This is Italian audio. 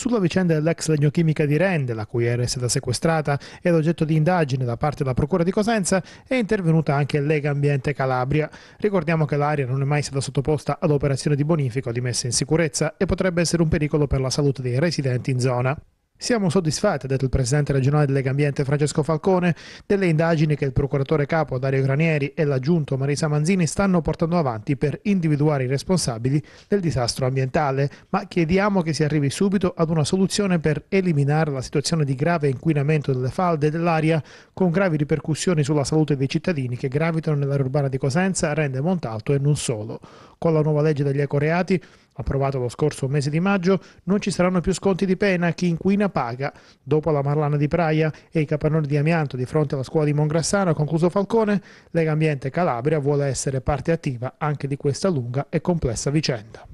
Sulla vicenda dell'ex legnochimica di Rende, la cui era è stata sequestrata ed oggetto di indagine da parte della Procura di Cosenza, è intervenuta anche Lega Ambiente Calabria. Ricordiamo che l'area non è mai stata sottoposta ad operazione di bonifica o di messa in sicurezza e potrebbe essere un pericolo per la salute dei residenti in zona. Siamo soddisfatti, ha detto il presidente regionale della Lega Ambiente Francesco Falcone, delle indagini che il procuratore capo Dario Granieri e l'aggiunto Marisa Manzini stanno portando avanti per individuare i responsabili del disastro ambientale, ma chiediamo che si arrivi subito ad una soluzione per eliminare la situazione di grave inquinamento delle falde e dell'aria con gravi ripercussioni sulla salute dei cittadini che gravitano nell'area urbana di Cosenza, Rende Montalto e non solo. Con la nuova legge degli ecoreati approvato lo scorso mese di maggio, non ci saranno più sconti di pena, chi inquina paga. Dopo la Marlana di Praia e i capannoni di amianto di fronte alla scuola di Mongrassano, concluso Falcone, Lega Ambiente Calabria vuole essere parte attiva anche di questa lunga e complessa vicenda.